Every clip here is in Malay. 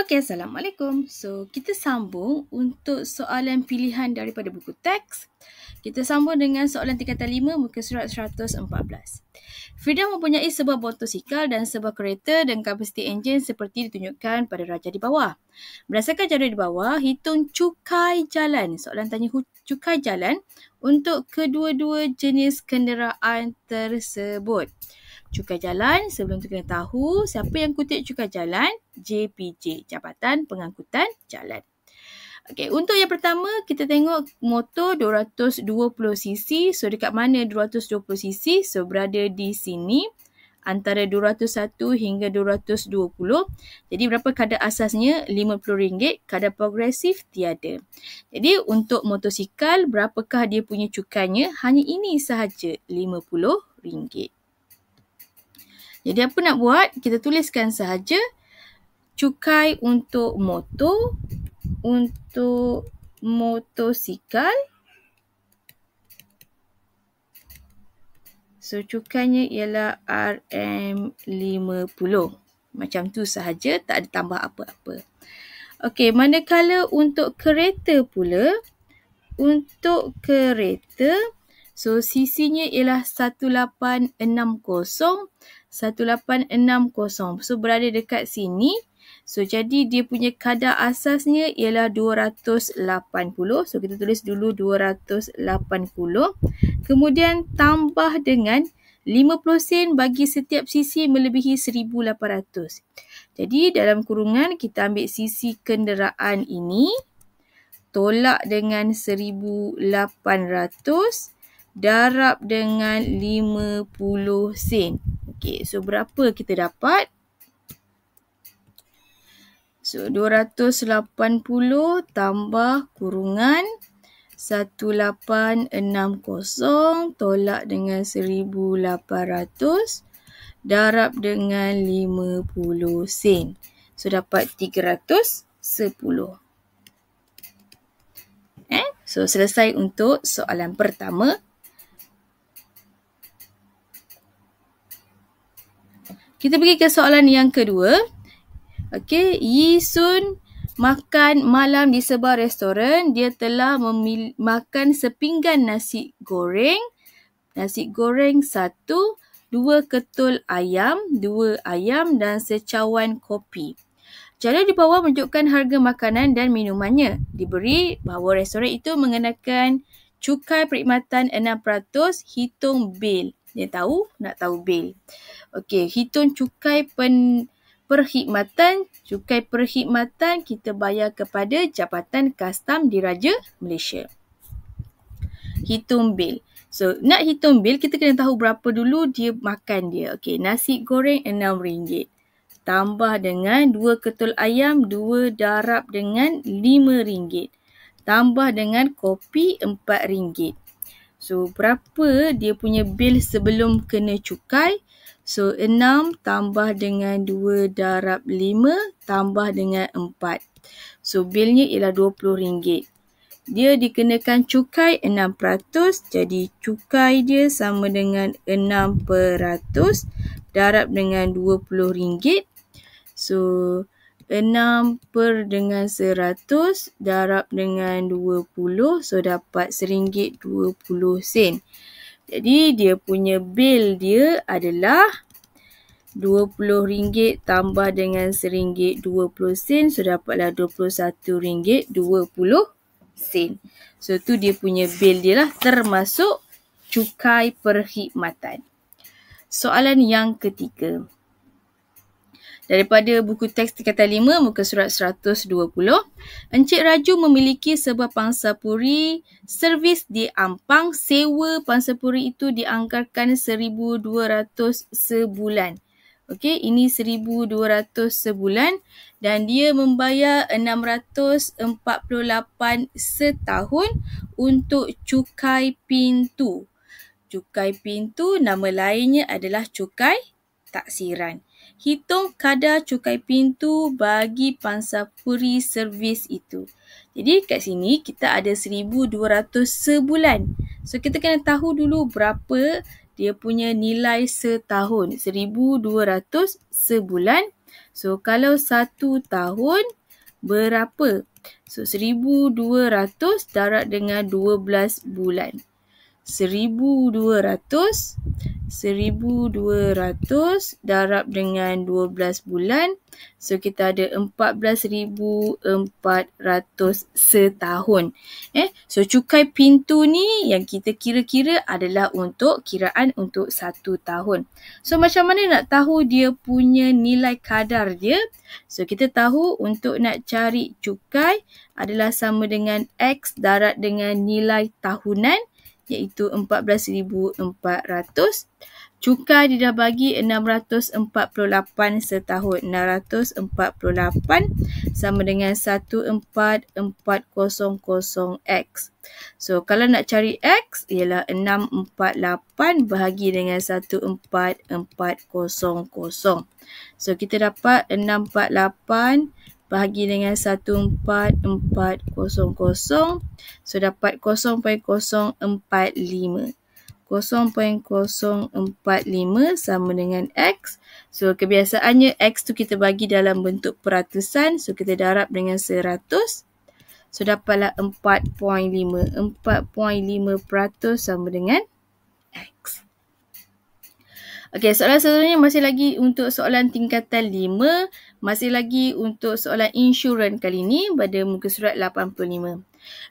Okay, Assalamualaikum. So, kita sambung untuk soalan pilihan daripada buku teks. Kita sambung dengan soalan tingkatan 5, muka surat 114. Freedom mempunyai sebuah motosikal dan sebuah kereta dengan kapasiti enjin seperti ditunjukkan pada rajah di bawah. Berdasarkan jadual di bawah, hitung cukai jalan. Soalan tanya cukai jalan untuk kedua-dua jenis kenderaan tersebut cukai jalan sebelum tu kena tahu siapa yang kutip cukai jalan JPJ Jabatan Pengangkutan Jalan. Okay untuk yang pertama kita tengok motor 220cc. So dekat mana 220cc? So berada di sini antara 201 hingga 220. Jadi berapa kadar asasnya? RM50. Kadar progresif tiada. Jadi untuk motosikal berapakah dia punya cukainya? Hanya ini sahaja RM50. Jadi apa nak buat? Kita tuliskan sahaja cukai untuk motor untuk motosikal. So cukainya ialah RM50. Macam tu sahaja, tak ada tambah apa-apa. Okey, manakala untuk kereta pula untuk kereta so CC-nya ialah 1860 1860. So berada dekat sini. So jadi dia punya kadar asasnya ialah 280. So kita tulis dulu 280. Kemudian tambah dengan 50 sen bagi setiap sisi melebihi 1800. Jadi dalam kurungan kita ambil sisi kenderaan ini tolak dengan 1800 darab dengan 50 sen. Okey, so berapa kita dapat? So 280 tambah kurungan 1860 tolak dengan 1800 darab dengan 50 sen. So dapat 310. Eh? So selesai untuk soalan pertama. Kita pergi ke soalan yang kedua. Okey, Yi Sun makan malam di sebuah restoran. Dia telah memil- makan sepinggan nasi goreng. Nasi goreng satu, dua ketul ayam, dua ayam dan secawan kopi. Jadual di bawah menunjukkan harga makanan dan minumannya. Diberi bahawa restoran itu mengenakan cukai perkhidmatan 6% hitung bil dia tahu nak tahu bil. Okey, hitung cukai pen perkhidmatan. Cukai perkhidmatan kita bayar kepada Jabatan Kastam Diraja Malaysia. Hitung bil. So, nak hitung bil, kita kena tahu berapa dulu dia makan dia. Okey, nasi goreng RM6. Tambah dengan dua ketul ayam, dua darab dengan RM5. Tambah dengan kopi RM4. So berapa dia punya bil sebelum kena cukai? So 6 tambah dengan 2 darab 5 tambah dengan 4. So bilnya ialah RM20. Dia dikenakan cukai 6%. Jadi cukai dia sama dengan 6% darab dengan RM20. So 6 per dengan 100 darab dengan 20 so dapat RM1.20 jadi dia punya bil dia adalah RM20 tambah dengan RM1.20 so dapatlah RM21.20 so tu dia punya bil dia lah termasuk cukai perkhidmatan soalan yang ketiga Daripada buku teks kata 5 muka surat 120, Encik Raju memiliki sebuah pangsapuri servis di Ampang. Sewa pangsapuri itu dianggarkan 1200 sebulan. Okey, ini 1200 sebulan dan dia membayar 648 setahun untuk cukai pintu. Cukai pintu nama lainnya adalah cukai taksiran hitung kadar cukai pintu bagi pansapuri servis itu. Jadi kat sini kita ada 1200 sebulan. So kita kena tahu dulu berapa dia punya nilai setahun. 1200 sebulan. So kalau satu tahun berapa? So 1200 darat dengan 12 bulan. 1200 1200 darab dengan 12 bulan. So kita ada 14400 setahun. Eh, so cukai pintu ni yang kita kira-kira adalah untuk kiraan untuk satu tahun. So macam mana nak tahu dia punya nilai kadar dia? So kita tahu untuk nak cari cukai adalah sama dengan x darab dengan nilai tahunan iaitu 14,400. Cukai dia dah bagi 648 setahun. 648 sama dengan 14400X. So kalau nak cari X ialah 648 bahagi dengan 14400. So kita dapat 648 bahagi dengan 14400 so dapat 0.045 0.045 sama dengan x so kebiasaannya x tu kita bagi dalam bentuk peratusan so kita darab dengan 100 So dapatlah 4.5. 4.5% sama dengan X. Okay soalan seterusnya masih lagi untuk soalan tingkatan masih lagi untuk soalan insurans kali ini pada muka surat 85.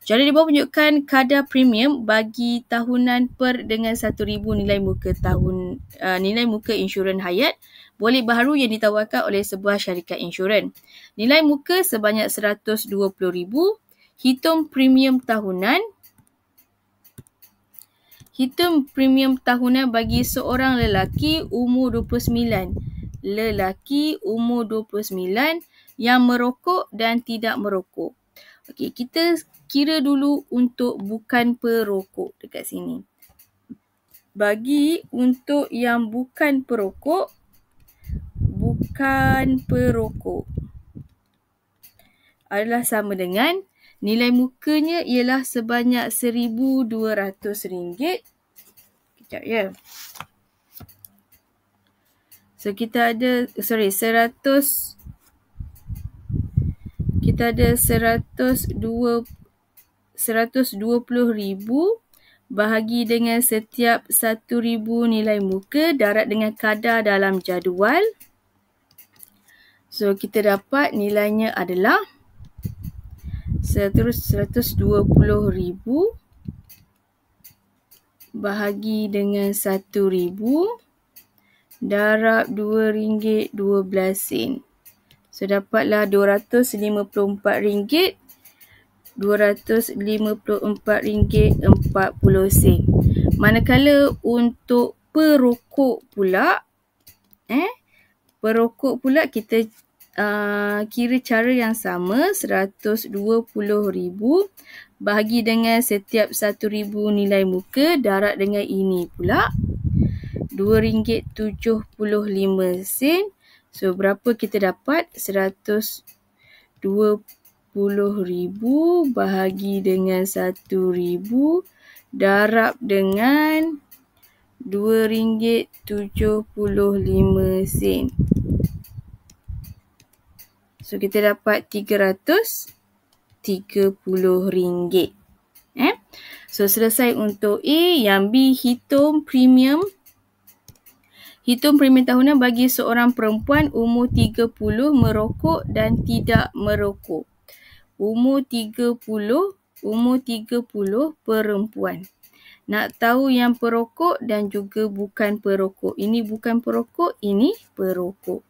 Jadi di bawah menunjukkan kadar premium bagi tahunan per dengan 1000 nilai muka tahun uh, nilai muka insurans hayat boleh baru yang ditawarkan oleh sebuah syarikat insurans. Nilai muka sebanyak 120000, hitung premium tahunan Hitung premium tahunan bagi seorang lelaki umur 29 lelaki umur 29 yang merokok dan tidak merokok. Okey, kita kira dulu untuk bukan perokok dekat sini. Bagi untuk yang bukan perokok bukan perokok adalah sama dengan nilai mukanya ialah sebanyak RM1200. Kejap ya. Yeah. So kita ada sorry seratus kita ada seratus seratus dua dua puluh ribu bahagi dengan setiap satu ribu nilai muka darat dengan kadar dalam jadual. So kita dapat nilainya adalah seratus seratus dua puluh ribu bahagi dengan satu ribu darab RM2.12. So dapatlah RM254. RM254.40. Manakala untuk perokok pula eh perokok pula kita uh, kira cara yang sama RM120,000 bahagi dengan setiap RM1,000 nilai muka darat dengan ini pula RM2.75 sen. So berapa kita dapat? RM120,000 bahagi dengan RM1,000 darab dengan RM2.75 sen. So kita dapat RM330. Eh? So selesai untuk A yang B hitung premium Hitung premium tahunan bagi seorang perempuan umur 30 merokok dan tidak merokok. Umur 30, umur 30 perempuan. Nak tahu yang perokok dan juga bukan perokok. Ini bukan perokok, ini perokok.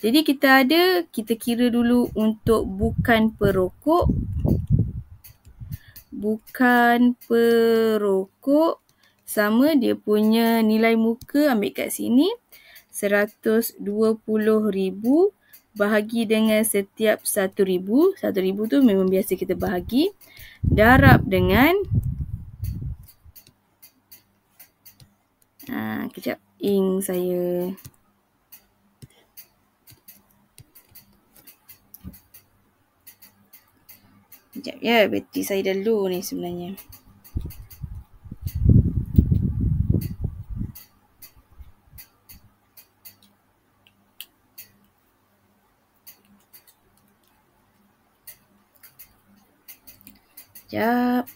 Jadi kita ada, kita kira dulu untuk bukan perokok. Bukan perokok sama dia punya nilai muka ambil kat sini 120,000 bahagi dengan setiap 1,000. 1,000 tu memang biasa kita bahagi. Darab dengan Ah, kejap ing saya. Kejap ya, beti saya dah low ni sebenarnya. Sekejap.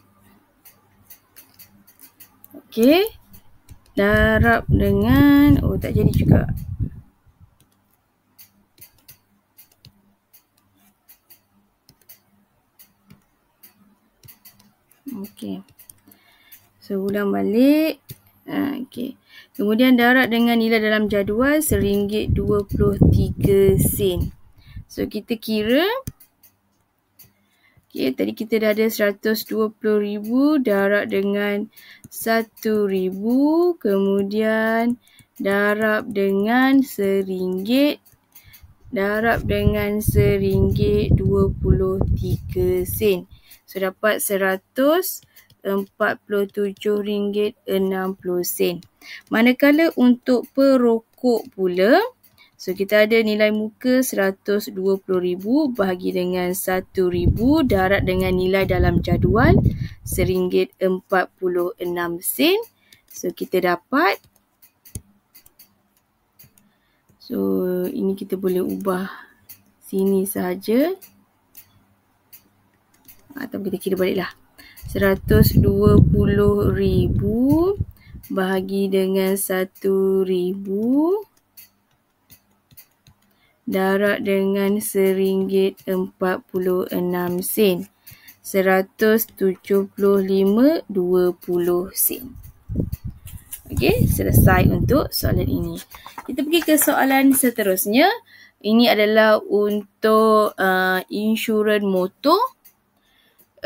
Okey. Darab dengan. Oh tak jadi juga. Okey. So ulang balik. Ha, Okey. Kemudian darab dengan nilai dalam jadual RM1.23. So kita kira. Okay, tadi kita dah ada 120,000 darab dengan 1,000. Kemudian darab dengan seringgit Darab dengan seringgit 23 sen, So, dapat RM147.60. Manakala untuk perokok pula, So kita ada nilai muka 120,000 bahagi dengan 1,000 darat dengan nilai dalam jadual seringgit 46 sen. So kita dapat So ini kita boleh ubah sini saja Atau kita kira baliklah. 120,000 bahagi dengan 1,000 darat dengan seringgit empat puluh enam sen. Seratus tujuh puluh lima dua puluh sen. Okey, selesai untuk soalan ini. Kita pergi ke soalan seterusnya. Ini adalah untuk uh, insurans motor.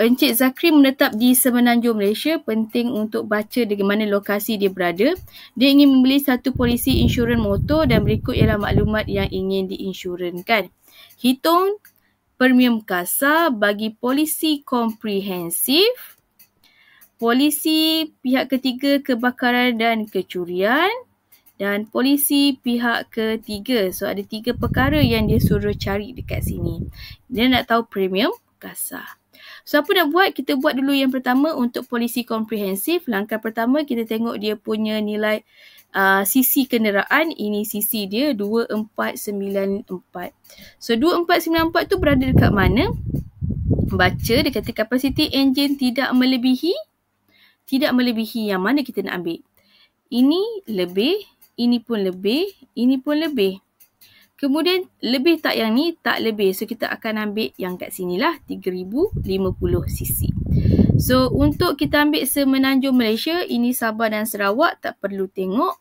Encik Zakri menetap di Semenanjung Malaysia, penting untuk baca di mana lokasi dia berada. Dia ingin membeli satu polisi insurans motor dan berikut ialah maklumat yang ingin diinsurankan. Hitung premium kasar bagi polisi komprehensif, polisi pihak ketiga kebakaran dan kecurian dan polisi pihak ketiga. So ada tiga perkara yang dia suruh cari dekat sini. Dia nak tahu premium kasar. So apa nak buat? Kita buat dulu yang pertama untuk polisi komprehensif. Langkah pertama kita tengok dia punya nilai uh, CC kenderaan. Ini sisi dia 2494. So 2494 tu berada dekat mana? Baca dia kata kapasiti enjin tidak melebihi tidak melebihi yang mana kita nak ambil. Ini lebih, ini pun lebih, ini pun lebih. Kemudian lebih tak yang ni, tak lebih. So kita akan ambil yang kat sini lah 3050 cc. So untuk kita ambil semenanjung Malaysia, ini Sabah dan Sarawak tak perlu tengok.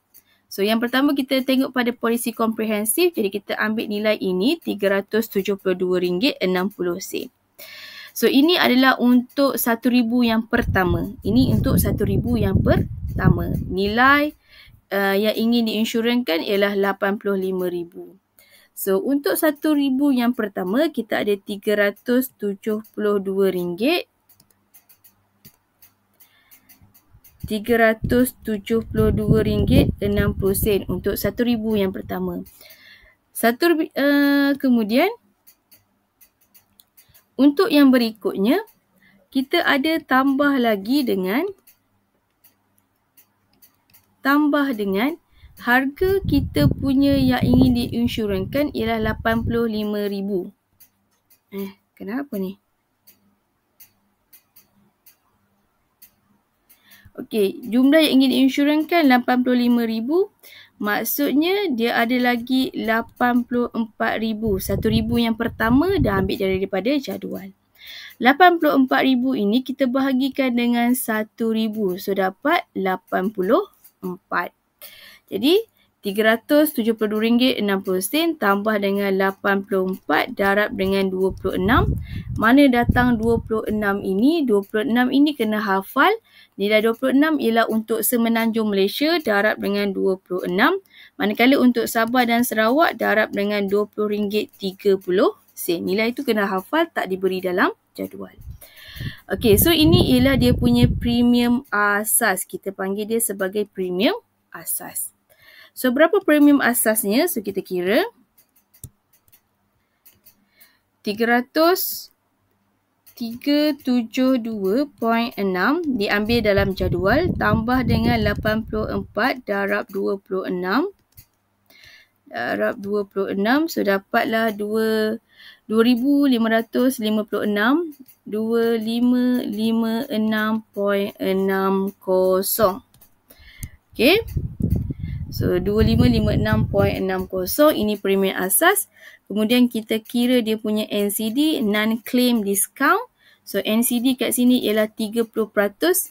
So yang pertama kita tengok pada polisi komprehensif. Jadi kita ambil nilai ini RM372.60. So ini adalah untuk RM1,000 yang pertama. Ini untuk RM1,000 yang pertama. Nilai uh, yang ingin diinsurankan ialah RM85,000. So untuk satu ribu yang pertama kita ada ringgit, 372 puluh sen untuk satu ribu yang pertama. Satu, uh, kemudian untuk yang berikutnya kita ada tambah lagi dengan tambah dengan harga kita punya yang ingin diinsurankan ialah RM85,000. Eh, kenapa ni? Okey, jumlah yang ingin diinsurankan RM85,000. Maksudnya dia ada lagi RM84,000. RM1,000 yang pertama dah ambil daripada jadual. RM84,000 ini kita bahagikan dengan RM1,000. So dapat RM84,000. Jadi RM372.60 tambah dengan 84 darab dengan 26. Mana datang 26 ini? 26 ini kena hafal. Nilai 26 ialah untuk Semenanjung Malaysia darab dengan 26. Manakala untuk Sabah dan Sarawak darab dengan RM20.30. Nilai itu kena hafal tak diberi dalam jadual. Okey, so ini ialah dia punya premium asas. Kita panggil dia sebagai premium asas. Asas. So berapa premium asasnya? So kita kira 372.6 diambil dalam jadual tambah dengan 84 darab 26 darab 26 so dapatlah 2 2556 2556.60 okay? So 25560 ini premium asas. Kemudian kita kira dia punya NCD non claim discount. So NCD kat sini ialah 30%.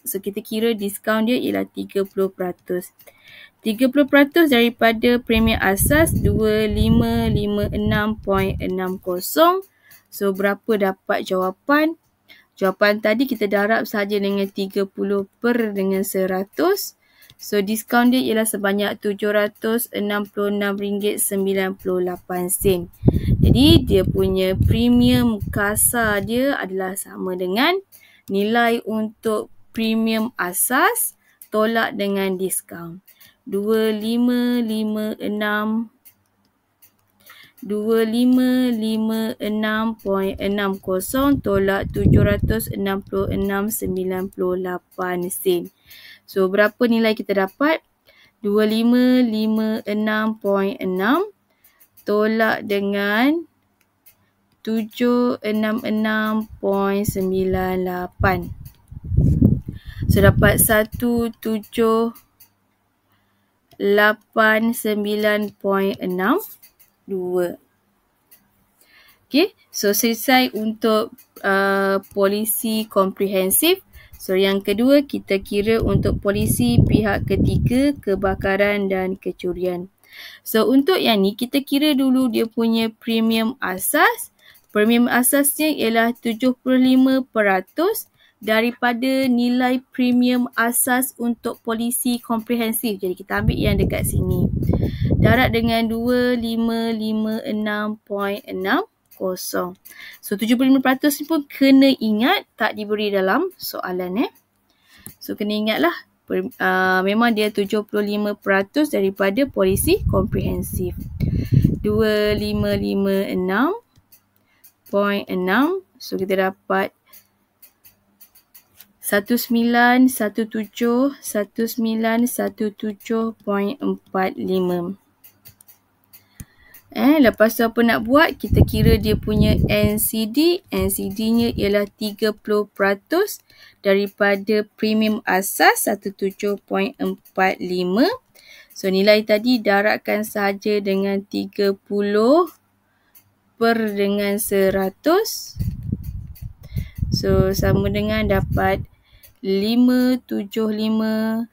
So kita kira discount dia ialah 30%. 30% daripada premium asas 25560. So berapa dapat jawapan? Jawapan tadi kita darab saja dengan 30 per dengan 100. So discount dia ialah sebanyak RM766.98 Jadi dia punya premium kasa dia adalah sama dengan nilai untuk premium asas tolak dengan diskaun. 2556 2556.60 tolak 766.98 sen. So berapa nilai kita dapat? 2556.6 tolak dengan 766.98. So dapat 1789.62. Okay, so selesai untuk uh, polisi komprehensif. So yang kedua kita kira untuk polisi pihak ketiga kebakaran dan kecurian. So untuk yang ni kita kira dulu dia punya premium asas. Premium asasnya ialah 75% daripada nilai premium asas untuk polisi komprehensif. Jadi kita ambil yang dekat sini. Darat dengan 2556.6 kosong. So 75% ni pun kena ingat tak diberi dalam soalan eh. So kena ingatlah per, uh, memang dia 75% daripada polisi komprehensif. 2556.6 so kita dapat 1917 1917.45 Eh, lepas tu apa nak buat? Kita kira dia punya NCD. NCD-nya ialah 30% daripada premium asas 17.45. So, nilai tadi daratkan sahaja dengan 30 per dengan 100. So, sama dengan dapat 575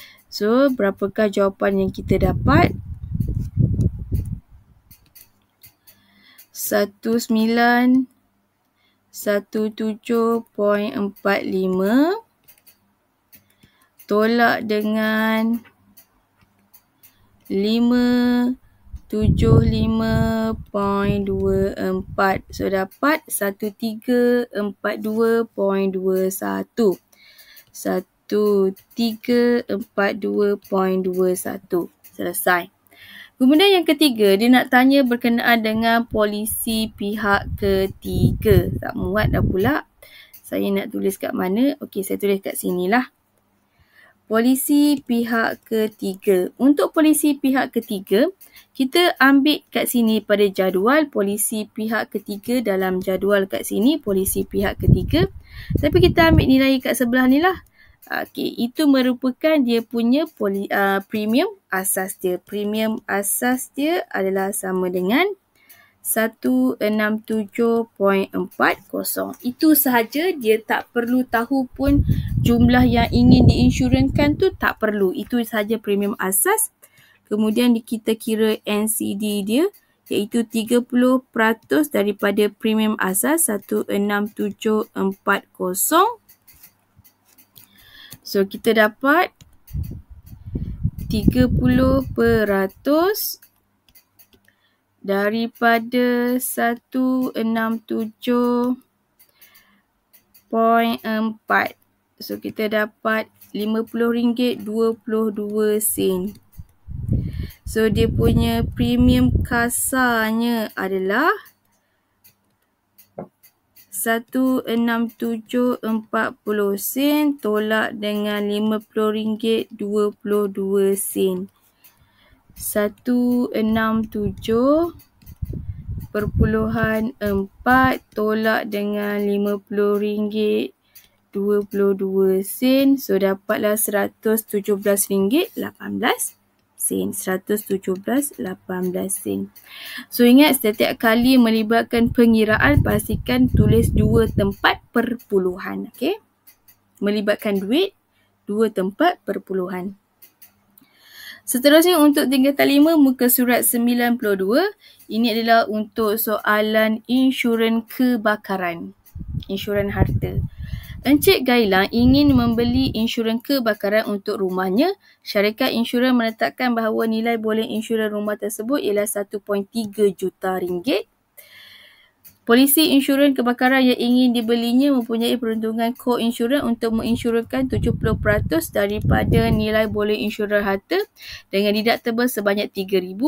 So, berapakah jawapan yang kita dapat? 1917.45 tolak dengan 575.24 so dapat 1342.21 1 satu tiga empat dua dua satu Selesai. Kemudian yang ketiga, dia nak tanya berkenaan dengan polisi pihak ketiga. Tak muat dah pula. Saya nak tulis kat mana? Okey, saya tulis kat sini lah Polisi pihak ketiga. Untuk polisi pihak ketiga, kita ambil kat sini pada jadual polisi pihak ketiga dalam jadual kat sini, polisi pihak ketiga. Tapi kita ambil nilai kat sebelah ni lah. Okey, itu merupakan dia punya poly, uh, premium asas dia. Premium asas dia adalah sama dengan 167.40. Itu sahaja dia tak perlu tahu pun jumlah yang ingin diinsurankan tu tak perlu. Itu sahaja premium asas. Kemudian kita kira NCD dia iaitu 30% daripada premium asas 167.40 So kita dapat 30% daripada 167.4. So kita dapat RM50.22. So dia punya premium kasarnya adalah 1.6740 sen tolak dengan RM50.22 sen. empat tolak dengan lima puluh ringgit dua puluh dua sen. So dapatlah seratus tujuh belas ringgit lapan belas sen. 117, 18 sen. So ingat setiap kali melibatkan pengiraan pastikan tulis dua tempat perpuluhan. Okay. Melibatkan duit dua tempat perpuluhan. Seterusnya untuk tingkatan lima muka surat 92. Ini adalah untuk soalan insurans kebakaran. Insurans Insurans harta. Encik Gailang ingin membeli insurans kebakaran untuk rumahnya. Syarikat insurans menetapkan bahawa nilai boleh insurans rumah tersebut ialah 1.3 juta ringgit. Polisi insurans kebakaran yang ingin dibelinya mempunyai peruntungan co-insurans untuk menginsurkan 70% daripada nilai boleh insurans harta dengan deductible sebanyak RM3,000.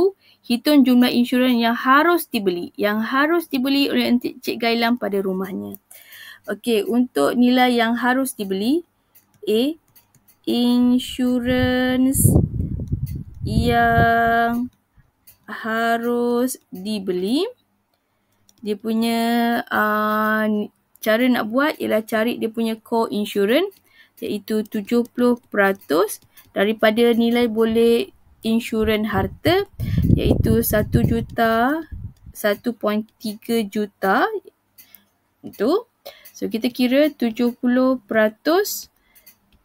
Hitung jumlah insurans yang harus dibeli, yang harus dibeli oleh Encik Gailang pada rumahnya. Okey, untuk nilai yang harus dibeli A insurance yang harus dibeli dia punya uh, cara nak buat ialah cari dia punya co-insurance iaitu 70% daripada nilai boleh insurans harta iaitu 1 juta 1.3 juta itu So kita kira 70%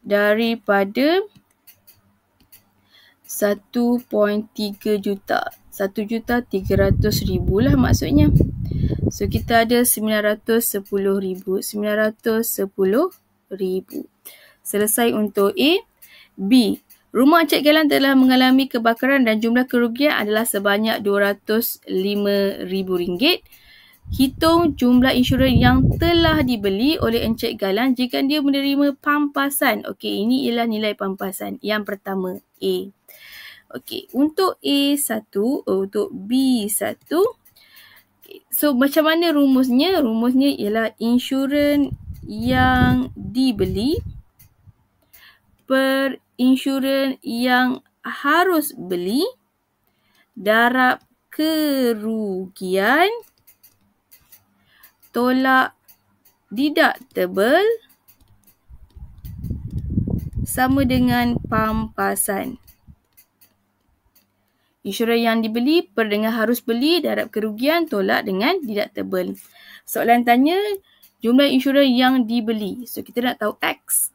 daripada 1.3 juta. 1 juta 300 ribu lah maksudnya. So kita ada 910 ribu. 910 ribu. Selesai untuk A. B. Rumah Encik Galan telah mengalami kebakaran dan jumlah kerugian adalah sebanyak ribu ringgit. Hitung jumlah insurans yang telah dibeli oleh Encik Galan jika dia menerima pampasan. Okey, ini ialah nilai pampasan yang pertama, A. Okey, untuk A1, untuk B1. Okay. So, macam mana rumusnya? Rumusnya ialah insurans yang dibeli per insurans yang harus beli darab kerugian tolak tidak tebal sama dengan pampasan. Insurans yang dibeli perdengar harus beli darab kerugian tolak dengan tidak tebal. Soalan tanya jumlah insurans yang dibeli. So kita nak tahu X.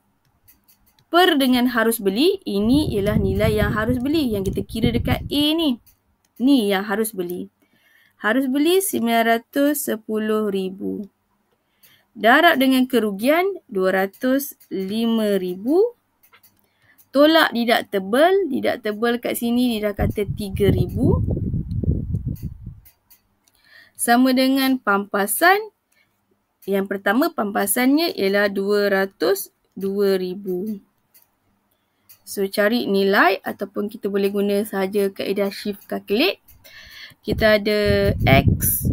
Per dengan harus beli, ini ialah nilai yang harus beli. Yang kita kira dekat A ni. Ni yang harus beli harus beli RM910,000. Darab dengan kerugian RM205,000. Tolak tidak tebal tidak tebal kat sini dia dah kata RM3,000. Sama dengan pampasan. Yang pertama pampasannya ialah RM202,000. So cari nilai ataupun kita boleh guna sahaja kaedah shift calculate kita ada X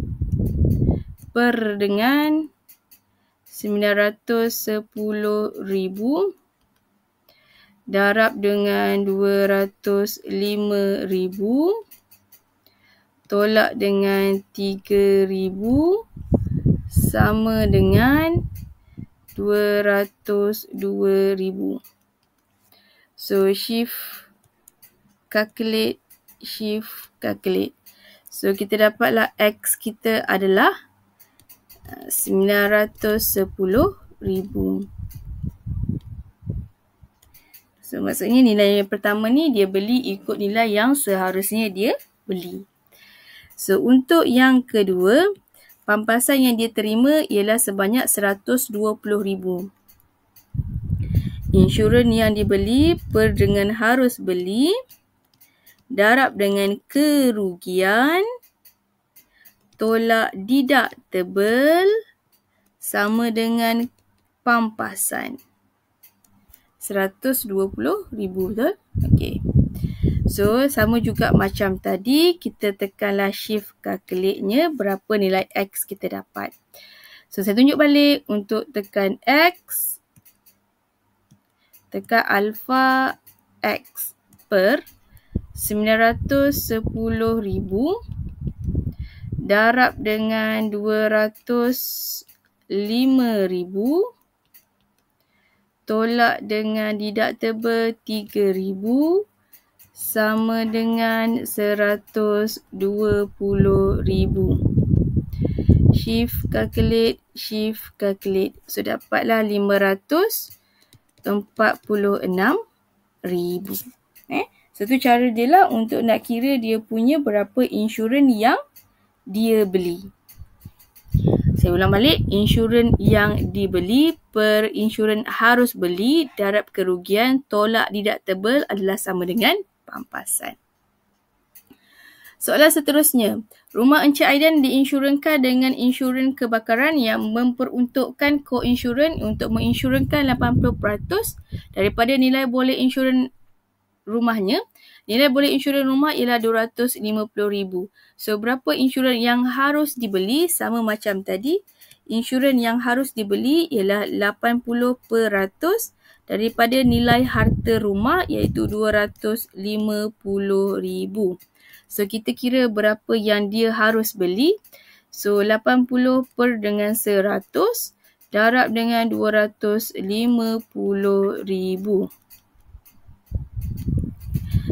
per dengan 910,000 darab dengan 205,000 tolak dengan 3,000 sama dengan 202,000 so shift calculate shift calculate So kita dapatlah X kita adalah 910,000. Uh, so maksudnya nilai yang pertama ni dia beli ikut nilai yang seharusnya dia beli. So untuk yang kedua, pampasan yang dia terima ialah sebanyak 120,000. Insurans yang dibeli per dengan harus beli darab dengan kerugian tolak deductible sama dengan pampasan. rm ribu betul? Okey, So, sama juga macam tadi, kita tekanlah shift calculate-nya berapa nilai X kita dapat. So, saya tunjuk balik untuk tekan X. Tekan alpha X per 910,000 darab dengan 205,000 tolak dengan deductible 3,000 sama dengan seratus dua puluh ribu. Shift calculate, shift calculate. So dapatlah lima ratus empat puluh 546,000. Eh? So tu cara dia lah untuk nak kira dia punya berapa insurans yang dia beli. Saya ulang balik, insurans yang dibeli per insurans harus beli darab kerugian tolak deductible adalah sama dengan pampasan. Soalan seterusnya, rumah Encik Aidan diinsurankan dengan insurans kebakaran yang memperuntukkan insurans untuk menginsurankan 80% daripada nilai boleh insurans rumahnya? Nilai boleh insurans rumah ialah RM250,000. So, berapa insurans yang harus dibeli? Sama macam tadi, insurans yang harus dibeli ialah 80% daripada nilai harta rumah iaitu RM250,000. So, kita kira berapa yang dia harus beli. So, 80 per dengan 100 darab dengan 250000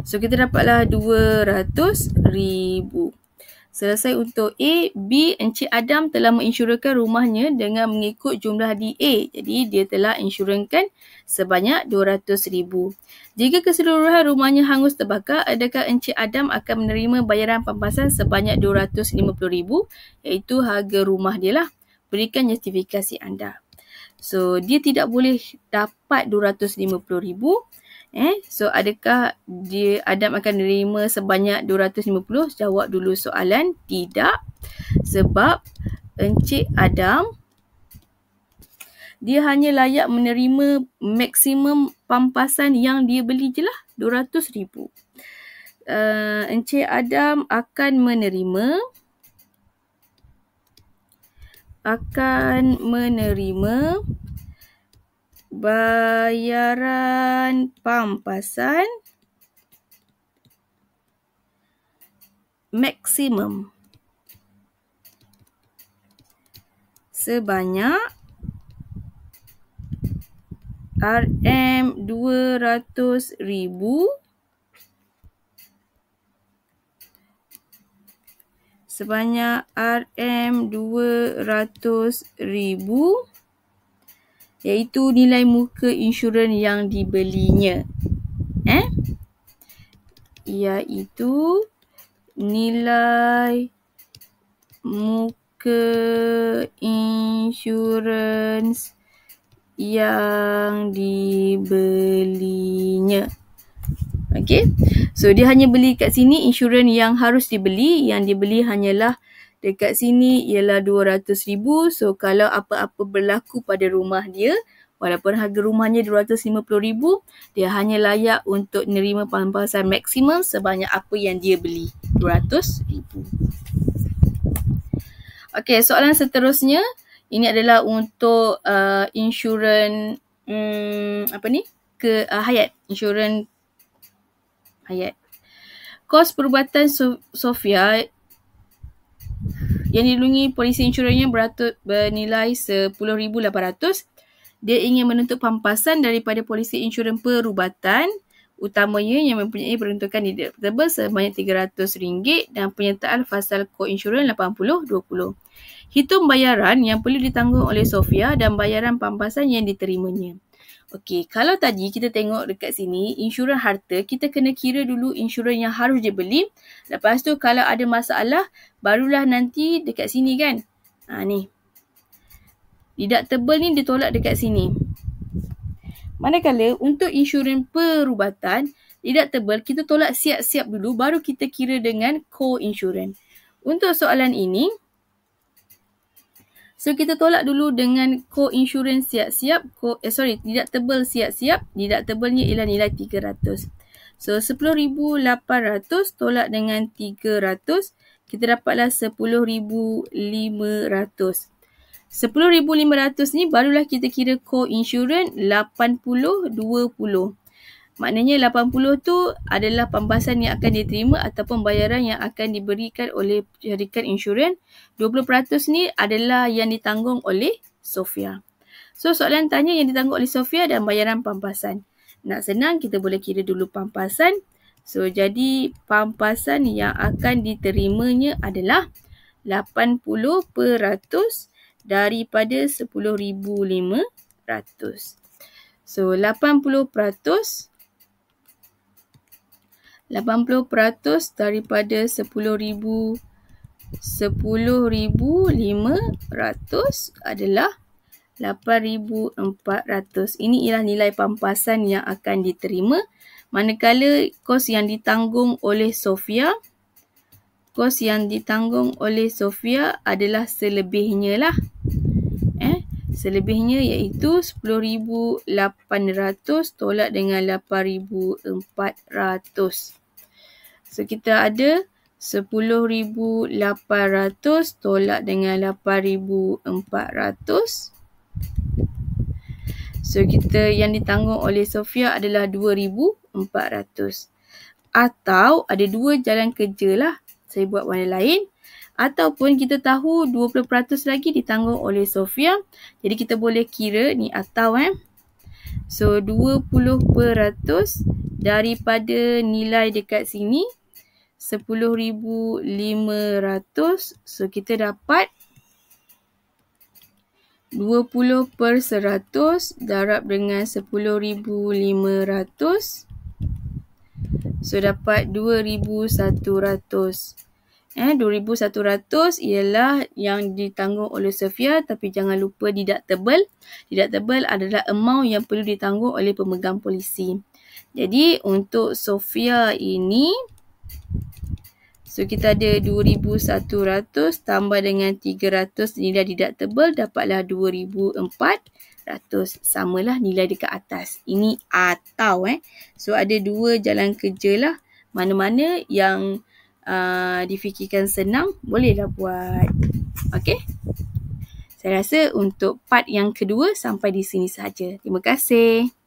So kita dapatlah dua ratus ribu. Selesai untuk A, B, Encik Adam telah menginsurankan rumahnya dengan mengikut jumlah di A. Jadi dia telah insurankan sebanyak dua ratus ribu. Jika keseluruhan rumahnya hangus terbakar, adakah Encik Adam akan menerima bayaran pampasan sebanyak dua ratus lima puluh ribu, iaitu harga rumah dia lah. Berikan justifikasi anda. So, dia tidak boleh dapat dua ratus lima puluh ribu. Eh, so adakah dia Adam akan menerima sebanyak 250? Jawab dulu soalan. Tidak. Sebab Encik Adam dia hanya layak menerima maksimum pampasan yang dia beli je lah. RM200,000. Uh, Encik Adam akan menerima akan menerima bayaran pampasan maksimum sebanyak RM200,000 sebanyak RM200,000 iaitu nilai muka insurans yang dibelinya. Eh? Iaitu nilai muka insurans yang dibelinya. Okey. So dia hanya beli kat sini insurans yang harus dibeli, yang dibeli hanyalah dekat sini ialah RM200,000. So kalau apa-apa berlaku pada rumah dia, walaupun harga rumahnya RM250,000, dia hanya layak untuk menerima pampasan maksimum sebanyak apa yang dia beli, RM200,000. Okay, soalan seterusnya, ini adalah untuk uh, insurans um, apa ni? ke uh, hayat, insurans hayat. Kos perubatan Sofia yang dilindungi polisi insurannya beratur, bernilai RM10,800 dia ingin menuntut pampasan daripada polisi insuran perubatan utamanya yang mempunyai peruntukan di deductible sebanyak RM300 dan penyertaan fasal co-insurans 80-20. Hitung bayaran yang perlu ditanggung oleh Sofia dan bayaran pampasan yang diterimanya. Okey, kalau tadi kita tengok dekat sini insuran harta, kita kena kira dulu insuran yang harus dia beli. Lepas tu kalau ada masalah, barulah nanti dekat sini kan. Ha ni. tidak tebal ni ditolak dekat sini. Manakala untuk insuran perubatan, tidak tebal kita tolak siap-siap dulu baru kita kira dengan co insuran Untuk soalan ini, So kita tolak dulu dengan co-insurance siap-siap, co, eh, sorry, deductible siap-siap, deductible-nya ialah nilai 300. So 10,800 tolak dengan 300, kita dapatlah 10,500. 10,500 ni barulah kita kira co-insurance 80, 20. Maknanya 80 tu adalah pembahasan yang akan diterima ataupun bayaran yang akan diberikan oleh syarikat insurans. 20% ni adalah yang ditanggung oleh Sofia. So soalan tanya yang ditanggung oleh Sofia dan bayaran pampasan. Nak senang kita boleh kira dulu pampasan. So jadi pampasan yang akan diterimanya adalah 80% daripada 10,500. So 80% daripada 10,000 10,500 adalah 8,400. Ini ialah nilai pampasan yang akan diterima manakala kos yang ditanggung oleh Sofia kos yang ditanggung oleh Sofia adalah selebihnya lah. Eh, selebihnya iaitu 10,800 tolak dengan 8,400. So kita ada 10,800 tolak dengan 8,400. So kita yang ditanggung oleh Sofia adalah 2,400. Atau ada dua jalan kerja lah. Saya buat warna lain. Ataupun kita tahu 20% lagi ditanggung oleh Sofia. Jadi kita boleh kira ni atau eh. So 20% daripada nilai dekat sini 10,500 so kita dapat 20 per 100 darab dengan 10,500 so dapat 2,100 Eh, 2100 ialah yang ditanggung oleh Sofia tapi jangan lupa deductible. Deductible adalah amount yang perlu ditanggung oleh pemegang polisi. Jadi untuk Sofia ini so kita ada 2100 tambah dengan 300 nilai deductible dapatlah 2400 samalah nilai dekat atas. Ini atau eh. So ada dua jalan kerjalah mana-mana yang Uh, difikirkan senang, bolehlah buat. Okay? Saya rasa untuk part yang kedua sampai di sini sahaja. Terima kasih.